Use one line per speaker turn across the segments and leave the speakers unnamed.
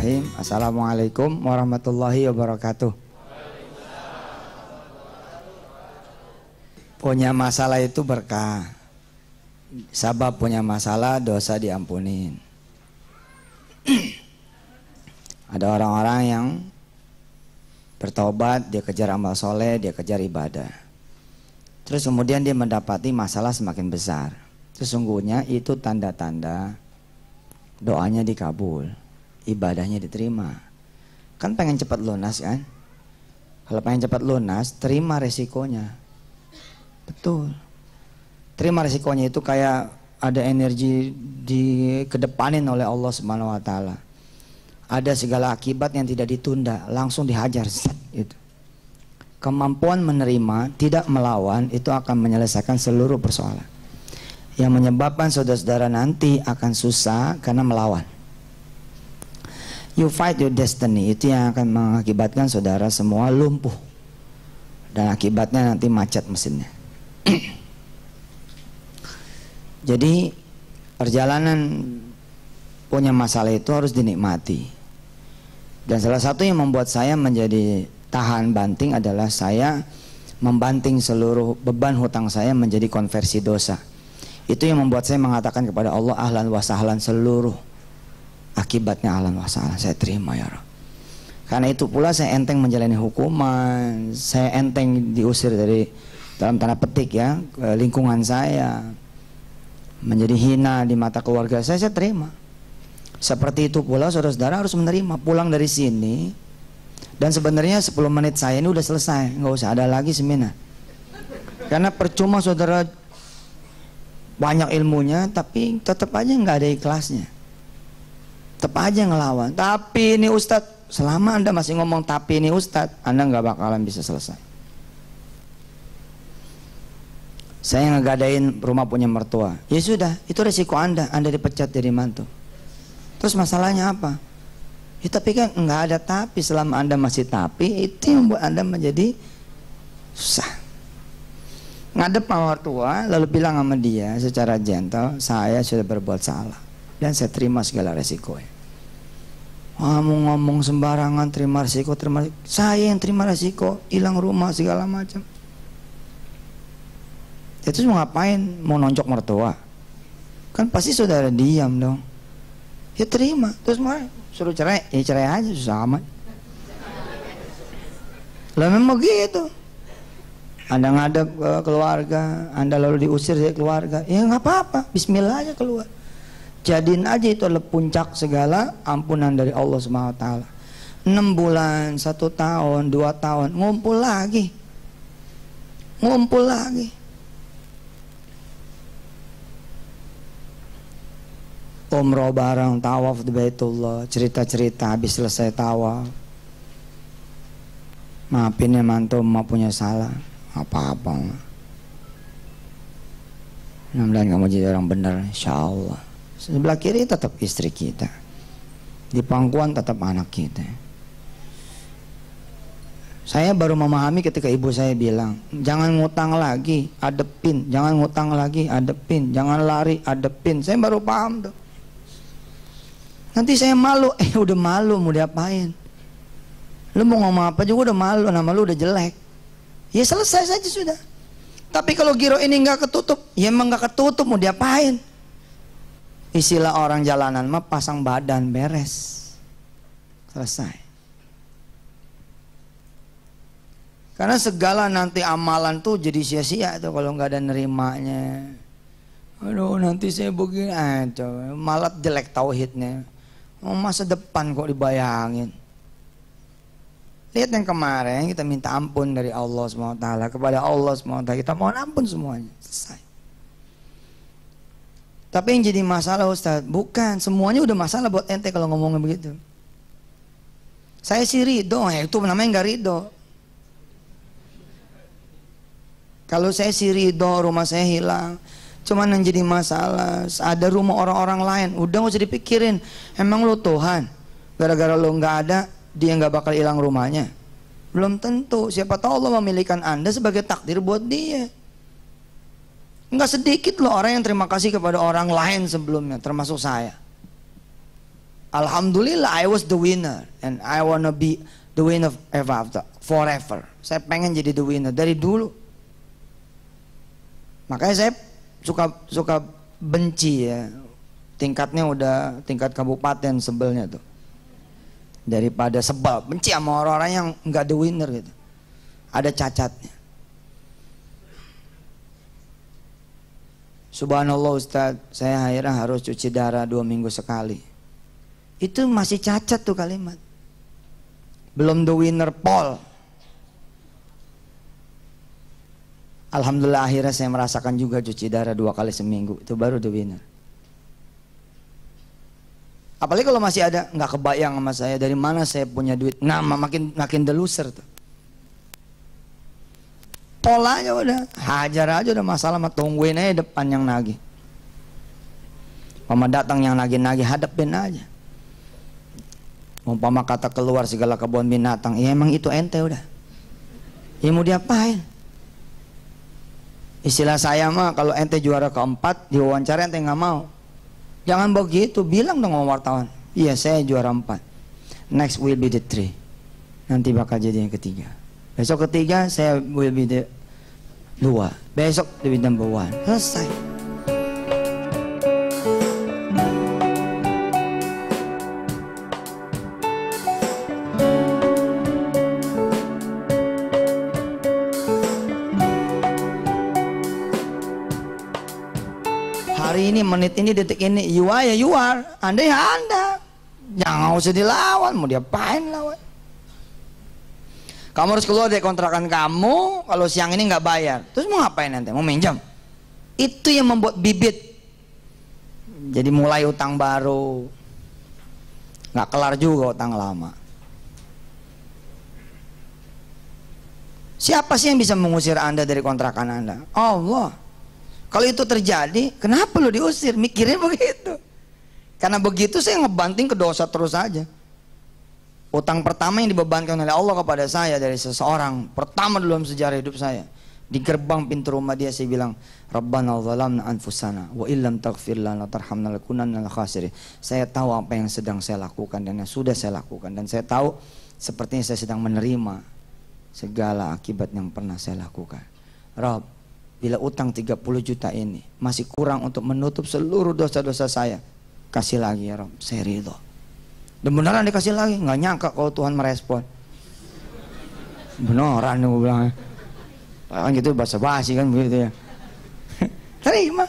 Bismillahirrahmanirrahim. Assalamualaikum warahmatullahi wabarakatuh. Punya masalah itu berkah. Sabab punya masalah dosa diampunin. Ada orang-orang yang bertobat, dia kejar amal soleh, dia kejar ibadah. Terus kemudian dia mendapati masalah semakin besar. Sesungguhnya itu tanda-tanda doanya dikabul ibadahnya diterima. Kan pengen cepat lunas kan? Kalau pengen cepat lunas, terima resikonya. Betul. Terima resikonya itu kayak ada energi dikedepanin oleh Allah Subhanahu wa taala. Ada segala akibat yang tidak ditunda, langsung dihajar itu Kemampuan menerima, tidak melawan itu akan menyelesaikan seluruh persoalan. Yang menyebabkan saudara-saudara nanti akan susah karena melawan you fight your destiny itu yang akan mengakibatkan saudara semua lumpuh dan akibatnya nanti macet mesinnya jadi perjalanan punya masalah itu harus dinikmati dan salah satu yang membuat saya menjadi tahan banting adalah saya membanting seluruh beban hutang saya menjadi konversi dosa itu yang membuat saya mengatakan kepada Allah ahlan wa sahlan seluruh akibatnya alam masalah saya terima ya Rabb Karena itu pula saya enteng menjalani hukuman, saya enteng diusir dari dalam tanda petik ya lingkungan saya menjadi hina di mata keluarga saya saya terima. Seperti itu pula saudara-saudara harus menerima pulang dari sini dan sebenarnya 10 menit saya ini udah selesai, nggak usah ada lagi seminar. Karena percuma saudara banyak ilmunya tapi tetap aja nggak ada ikhlasnya tetap aja ngelawan tapi ini Ustad, selama anda masih ngomong tapi ini Ustad, anda nggak bakalan bisa selesai saya ngegadain rumah punya mertua ya sudah itu resiko anda anda dipecat dari mantu terus masalahnya apa ya tapi kan nggak ada tapi selama anda masih tapi itu yang membuat anda menjadi susah ngadep sama mertua lalu bilang sama dia secara gentle saya sudah berbuat salah dan saya terima segala resiko. Ya. mau ngomong sembarangan terima resiko, terima resiko. saya yang terima resiko, hilang rumah segala macam. Itu mau ngapain? Mau nonjok mertua? Kan pasti saudara diam dong. Ya terima, terus mau suruh cerai, ya cerai aja susah amat. Lah memang gitu. Anda ngadep eh, keluarga, Anda lalu diusir dari keluarga. Ya nggak apa-apa, bismillah aja keluar jadiin aja itu adalah puncak segala ampunan dari Allah Subhanahu taala. 6 bulan, satu tahun, dua tahun, ngumpul lagi. Ngumpul lagi. Umroh bareng, tawaf di Baitullah, cerita-cerita habis selesai tawaf. Maafin ya mantu mau punya salah apa-apa. Mudah-mudahan kamu jadi orang benar, insya Allah. Sebelah kiri tetap istri kita. Di pangkuan tetap anak kita. Saya baru memahami ketika ibu saya bilang, jangan ngutang lagi, adepin, jangan ngutang lagi, adepin, jangan lari, adepin. Saya baru paham tuh. Nanti saya malu, eh udah malu mau diapain. Lu mau ngomong apa juga udah malu, nama lu udah jelek. Ya selesai saja sudah. Tapi kalau giro ini nggak ketutup, ya emang nggak ketutup mau diapain? Isilah orang jalanan mah pasang badan beres selesai karena segala nanti amalan tuh jadi sia-sia tuh kalau nggak ada nerimanya aduh nanti saya begini aja ah, coba malah jelek tauhidnya oh, masa depan kok dibayangin lihat yang kemarin kita minta ampun dari Allah SWT kepada Allah SWT kita mohon ampun semuanya selesai tapi yang jadi masalah ustadz bukan semuanya udah masalah buat ente kalau ngomongnya begitu. Saya sih ridho, ya itu namanya nggak ridho. Kalau saya sih ridho, rumah saya hilang. Cuman yang jadi masalah, ada rumah orang-orang lain. Udah nggak usah dipikirin. Emang lo Tuhan, gara-gara lo nggak ada, dia nggak bakal hilang rumahnya. Belum tentu. Siapa tahu Allah memilihkan anda sebagai takdir buat dia. Enggak sedikit loh orang yang terima kasih kepada orang lain sebelumnya, termasuk saya. Alhamdulillah I was the winner and I wanna be the winner ever after, forever. Saya pengen jadi the winner dari dulu. Makanya saya suka suka benci ya. Tingkatnya udah tingkat kabupaten sebelnya tuh. Daripada sebab benci sama orang-orang yang nggak the winner gitu. Ada cacatnya. Subhanallah Ustaz, saya akhirnya harus cuci darah dua minggu sekali. Itu masih cacat tuh kalimat. Belum the winner Paul. Alhamdulillah akhirnya saya merasakan juga cuci darah dua kali seminggu. Itu baru the winner. Apalagi kalau masih ada nggak kebayang sama saya dari mana saya punya duit. Nama makin makin the loser tuh polanya udah hajar aja udah masalah mah tungguin aja depan yang nagih mama datang yang nagih-nagih hadapin aja umpama kata keluar segala kebun binatang ya emang itu ente udah ya mau diapain istilah saya mah kalau ente juara keempat diwawancara ente nggak mau jangan begitu bilang dong wartawan iya saya juara empat next will be the three nanti bakal jadi yang ketiga Besok ketiga saya will be the dua. Besok the number one. Selesai. Hari ini, menit ini, detik ini, you are ya you are, anda ya anda. Jangan usah dilawan, mau diapain lawan kamu harus keluar dari kontrakan kamu kalau siang ini nggak bayar terus mau ngapain nanti mau minjam itu yang membuat bibit jadi mulai utang baru nggak kelar juga utang lama siapa sih yang bisa mengusir anda dari kontrakan anda Allah kalau itu terjadi kenapa lo diusir Mikirin begitu karena begitu saya ngebanting ke dosa terus aja Utang pertama yang dibebankan oleh Allah kepada saya dari seseorang pertama dalam sejarah hidup saya di gerbang pintu rumah dia saya bilang Rabbana zalamna anfusana wa illam taghfir lana tarhamna lakunanna khasiri saya tahu apa yang sedang saya lakukan dan yang sudah saya lakukan dan saya tahu sepertinya saya sedang menerima segala akibat yang pernah saya lakukan Rob bila utang 30 juta ini masih kurang untuk menutup seluruh dosa-dosa saya kasih lagi ya Rob saya ridho dan beneran dikasih lagi nggak nyangka kalau Tuhan merespon beneran gue bilang kan gitu bahasa basi kan begitu ya terima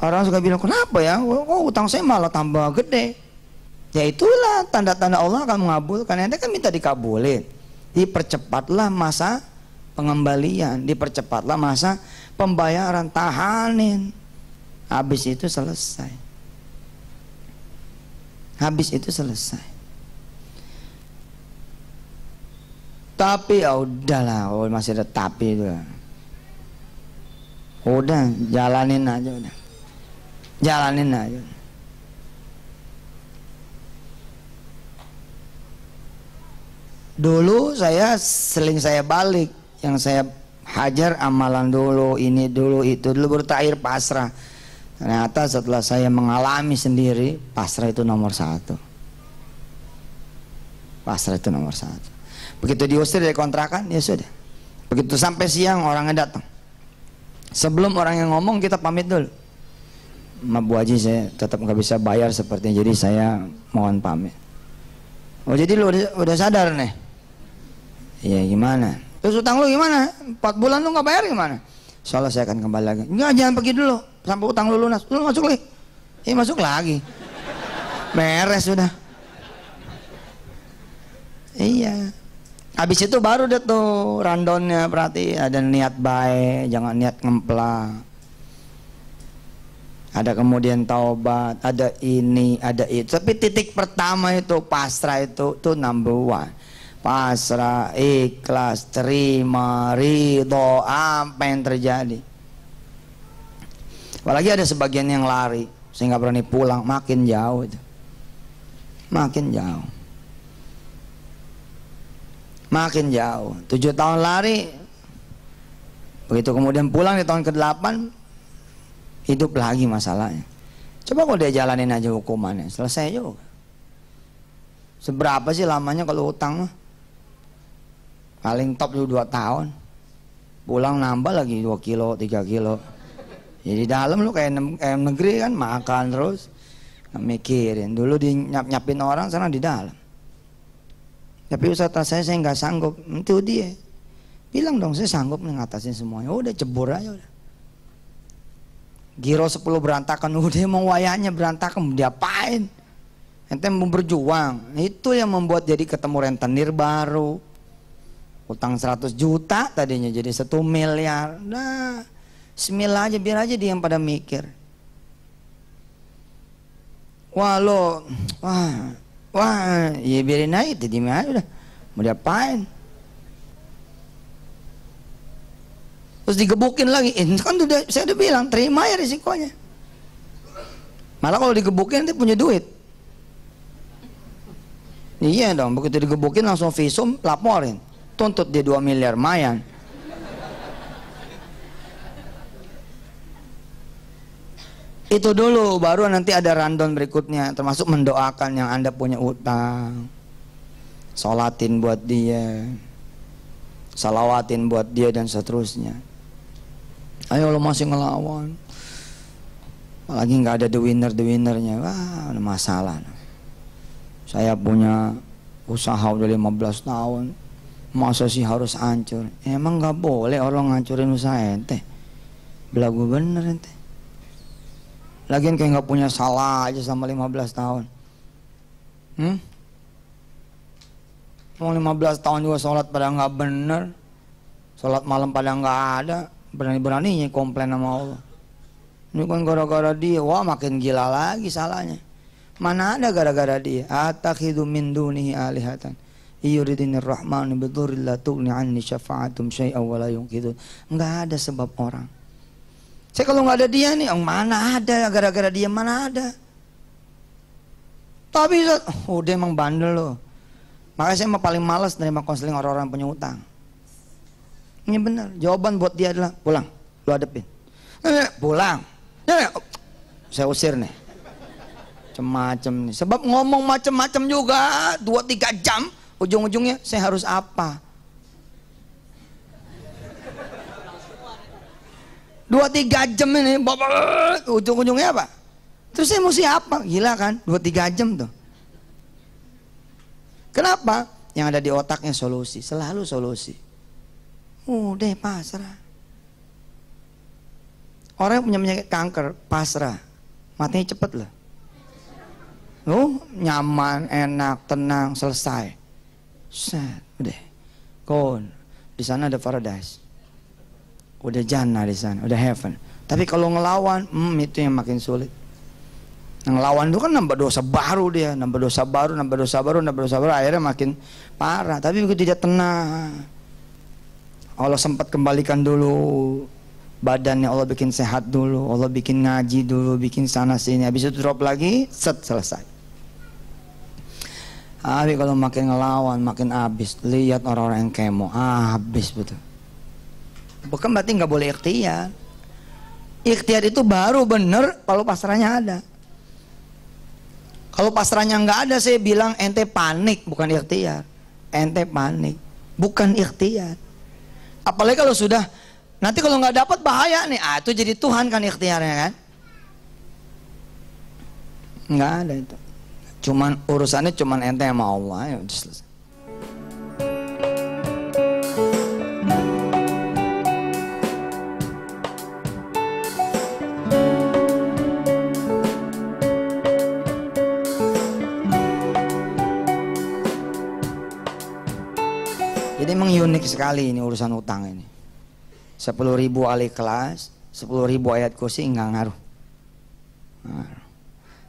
orang suka bilang kenapa ya oh utang saya malah tambah gede ya itulah tanda-tanda Allah akan mengabulkan anda kan minta dikabulin dipercepatlah masa pengembalian dipercepatlah masa pembayaran tahanin habis itu selesai Habis itu selesai. Tapi ya udahlah, oh masih ada tapi itu. Udah, jalanin aja udah. Jalanin aja. Dulu saya seling saya balik yang saya hajar amalan dulu, ini dulu, itu dulu bertair pasrah Ternyata setelah saya mengalami sendiri, pasrah itu nomor satu. Pasrah itu nomor satu. Begitu diusir dari kontrakan, ya sudah. Begitu sampai siang orangnya datang. Sebelum orang yang ngomong kita pamit dulu. Ma Bu Haji saya tetap nggak bisa bayar sepertinya, jadi saya mohon pamit. Oh jadi lu udah, udah sadar nih? Iya gimana? Terus utang lu gimana? Empat bulan lu nggak bayar gimana? Soalnya saya akan kembali lagi. Enggak jangan pergi dulu sampai utang lu lunas lu masuk lagi ini iya, masuk lagi meres sudah iya habis itu baru deh tuh randonnya berarti ada niat baik jangan niat ngempla ada kemudian taubat, ada ini, ada itu. Tapi titik pertama itu pasrah itu itu number one. Pasrah, ikhlas, terima, ridho, apa yang terjadi apalagi ada sebagian yang lari sehingga berani pulang makin jauh itu makin jauh makin jauh tujuh tahun lari begitu kemudian pulang di tahun ke-8 hidup lagi masalahnya coba kalau dia jalanin aja hukumannya selesai juga seberapa sih lamanya kalau utang? mah paling top dua tahun pulang nambah lagi 2 kilo 3 kilo Ya di dalam lu kayak kayak negeri kan makan terus mikirin. Dulu di nyap nyapin orang sana di dalam. Tapi usaha saya saya nggak sanggup. Itu dia. Bilang dong saya sanggup mengatasin semuanya. Ya udah cebur aja udah. Giro sepuluh berantakan, udah mau wayanya berantakan, diapain? Ente mau berjuang, itu yang membuat jadi ketemu rentenir baru. Utang 100 juta tadinya jadi satu miliar. Nah, Bismillah aja biar aja dia yang pada mikir. Walau wah wah ya biarin aja itu mah aja udah mau diapain terus digebukin lagi eh, ini kan udah saya udah bilang terima ya risikonya malah kalau digebukin nanti punya duit iya dong begitu digebukin langsung visum laporin tuntut dia 2 miliar mayan Itu dulu, baru nanti ada rundown berikutnya, termasuk mendoakan yang Anda punya utang. Salatin buat dia. Salawatin buat dia dan seterusnya. Ayo lo masih ngelawan. Apalagi nggak ada the winner the winnernya, wah ada masalah. Saya punya usaha udah 15 tahun, masa sih harus hancur? Emang nggak boleh orang ngancurin usaha ente? Belagu bener ente. Lagian kayak nggak punya salah aja sama 15 tahun. Hmm? Mau 15 tahun juga sholat pada nggak bener. Sholat malam pada nggak ada. Berani-beraninya komplain sama Allah. Ini kan gara-gara dia. Wah makin gila lagi salahnya. Mana ada gara-gara dia. Atakhidu min dunihi alihatan. Iyuridinir rahmanu bidurilla tu'ni anni syafa'atum syai'a wa la Enggak ada sebab orang saya kalau nggak ada dia nih, yang mana ada, gara-gara dia mana ada. Tapi oh, udah emang bandel loh. Makanya saya emang paling males nerima konseling orang-orang punya utang. Ini benar. Jawaban buat dia adalah pulang, lu adepin. Eh, eh, pulang. Eh, oh, saya usir nih. Macem-macem nih. Sebab ngomong macem-macem juga, dua tiga jam, ujung-ujungnya saya harus apa? dua tiga jam ini ujung-ujungnya apa terus saya mesti apa gila kan dua tiga jam tuh kenapa yang ada di otaknya solusi selalu solusi udah pasrah orang yang punya penyakit kanker pasrah matinya cepet lah uh, nyaman, enak, tenang, selesai. Set, udah. Kon. Di sana ada paradise udah jannah di sana, udah heaven. Tapi kalau ngelawan, hmm, itu yang makin sulit. ngelawan itu kan nambah dosa baru dia, nambah dosa baru, nambah dosa baru, nambah dosa baru, akhirnya makin parah. Tapi begitu dia tenang, Allah sempat kembalikan dulu badannya, Allah bikin sehat dulu, Allah bikin ngaji dulu, bikin sana sini, habis itu drop lagi, set selesai. Tapi kalau makin ngelawan, makin habis. Lihat orang-orang yang kemo, habis betul bukan berarti nggak boleh ikhtiar ikhtiar itu baru bener kalau pasrahnya ada kalau pasrahnya nggak ada saya bilang ente panik bukan ikhtiar ente panik bukan ikhtiar apalagi kalau sudah nanti kalau nggak dapat bahaya nih ah itu jadi Tuhan kan ikhtiarnya kan nggak ada itu cuman urusannya cuman ente sama Allah ya selesai ini unik sekali ini urusan utang ini. Sepuluh ribu alih kelas, 10 ribu ayat kursi nggak ngaruh.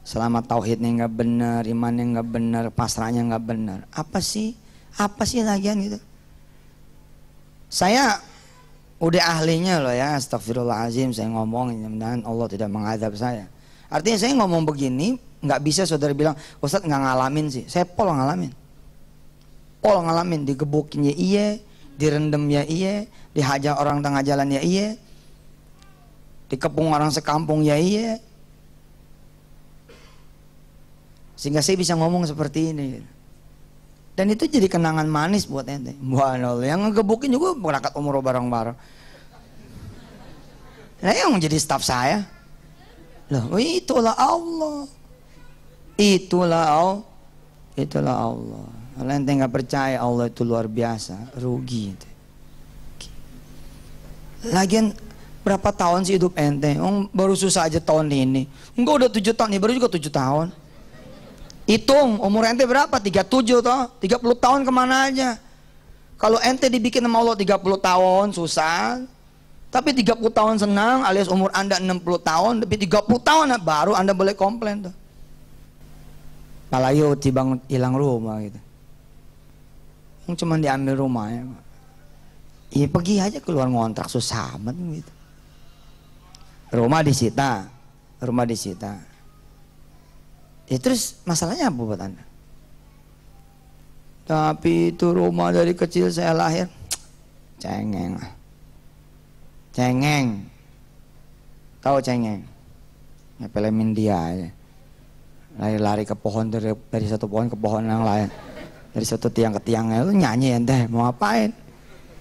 selama tauhidnya nggak benar, imannya nggak benar, pasrahnya nggak benar. Apa sih? Apa sih lagian gitu? Saya udah ahlinya loh ya, astagfirullahalazim saya ngomong, ini, Allah tidak mengadab saya. Artinya saya ngomong begini, nggak bisa saudara bilang, Ustadz nggak ngalamin sih. Saya pol ngalamin. Orang ngalamin digebukinnya ya iya, direndemnya ya iya, dihajar orang tengah jalan ya iya, dikepung orang sekampung ya iya. Sehingga saya bisa ngomong seperti ini. Dan itu jadi kenangan manis buat ente. Buat Allah. Yang ngegebukin juga berangkat umur bareng-bareng. Nah yang jadi staff saya. Loh, itulah Allah. Itulah Allah. Itulah Allah. Kalau ente nggak percaya Allah itu luar biasa, rugi. Lagian berapa tahun sih hidup ente? Om baru susah aja tahun ini. Enggak udah tujuh tahun ini ya, baru juga tujuh tahun. Hitung umur ente berapa? Tiga 37 toh? puluh tahun kemana aja? Kalau ente dibikin sama Allah tiga puluh tahun susah, tapi tiga puluh tahun senang alias umur Anda enam puluh tahun, tapi tiga puluh tahun nah, baru Anda boleh komplain tuh. Malayu tiba hilang rumah gitu yang cuma diambil rumahnya ya pergi aja keluar ngontrak susah amat gitu rumah disita rumah disita ya terus masalahnya apa buat anda tapi itu rumah dari kecil saya lahir cengeng cengeng tahu cengeng ngepelemin dia aja lari-lari ke pohon dari, dari satu pohon ke pohon yang lain dari satu tiang ke tiang itu nyanyi ente ya, mau apain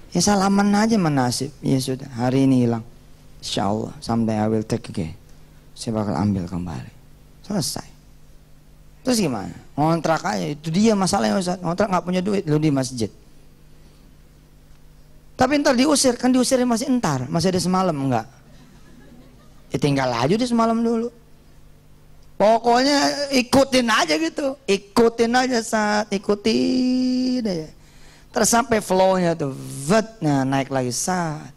ya salaman aja menasib ya sudah hari ini hilang insya Allah someday I will take again saya bakal ambil kembali selesai terus gimana ngontrak aja itu dia masalahnya Ustaz ngontrak gak punya duit lu di masjid tapi ntar diusir kan diusirnya masih entar masih ada semalam enggak ya tinggal aja di semalam dulu Pokoknya ikutin aja gitu, ikutin aja saat ikutin aja. Terus sampai flownya tuh, vet, nah naik lagi saat.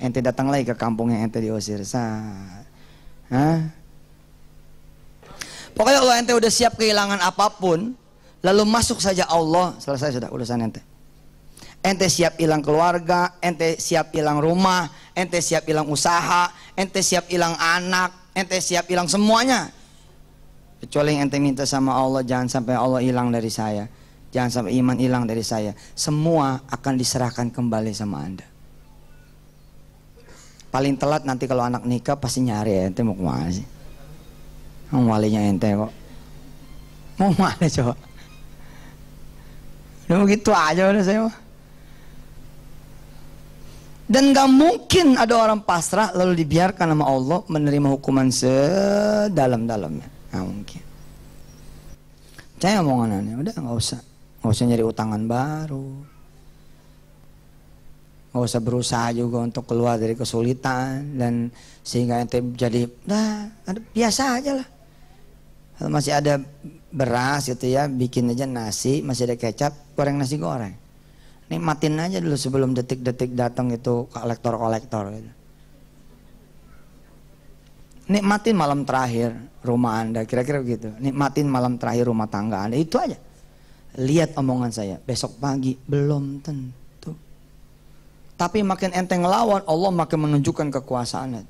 Ente datang lagi ke kampungnya ente diusir saat. Hah? Pokoknya Allah ente udah siap kehilangan apapun, lalu masuk saja Allah, selesai sudah urusan ente. Ente siap hilang keluarga, ente siap hilang rumah, ente siap hilang usaha, ente siap hilang anak, ente siap hilang semuanya Kecuali yang ente minta sama Allah jangan sampai Allah hilang dari saya. Jangan sampai iman hilang dari saya. Semua akan diserahkan kembali sama Anda. Paling telat nanti kalau anak nikah pasti nyari ya, ente mau kemana sih? Mau walinya ente kok. Mau mana coba? Udah ya, begitu aja udah saya Dan gak mungkin ada orang pasrah lalu dibiarkan sama Allah menerima hukuman sedalam-dalamnya nggak mungkin saya omongan aneh udah nggak usah nggak usah nyari utangan baru nggak usah berusaha juga untuk keluar dari kesulitan dan sehingga ente jadi nah biasa aja lah kalau masih ada beras gitu ya bikin aja nasi masih ada kecap goreng nasi goreng nikmatin aja dulu sebelum detik-detik datang itu kolektor-kolektor gitu nikmatin malam terakhir rumah Anda, kira-kira begitu. Nikmatin malam terakhir rumah tangga Anda, itu aja. Lihat omongan saya, besok pagi belum tentu. Tapi makin enteng lawan, Allah makin menunjukkan kekuasaannya.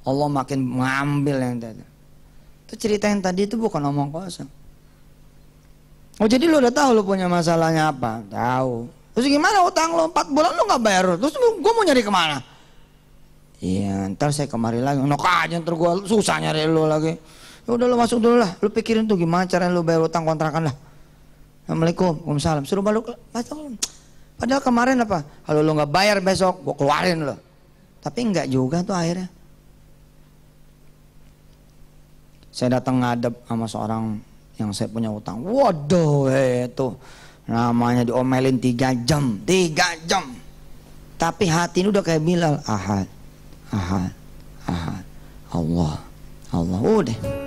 Allah makin mengambil yang tadi. Itu cerita yang tadi itu bukan omong kosong. Oh jadi lu udah tahu lu punya masalahnya apa? Tahu. Terus gimana utang lu? empat bulan lu nggak bayar. Terus gue mau nyari kemana? Iya, ntar saya kemari lagi. Nok aja ntar gua susah nyari lu lagi. Ya udah lu masuk dulu lah. Lu pikirin tuh gimana caranya lu bayar utang kontrakan lah. Assalamualaikum, Waalaikumsalam. Suruh balik. Padahal kemarin apa? Kalau lu nggak bayar besok, gua keluarin lo. Tapi nggak juga tuh akhirnya. Saya datang ngadep sama seorang yang saya punya utang. Waduh, itu eh, namanya diomelin tiga jam, tiga jam. Tapi hati ini udah kayak Bilal, ahad أحد أحد الله الله قوله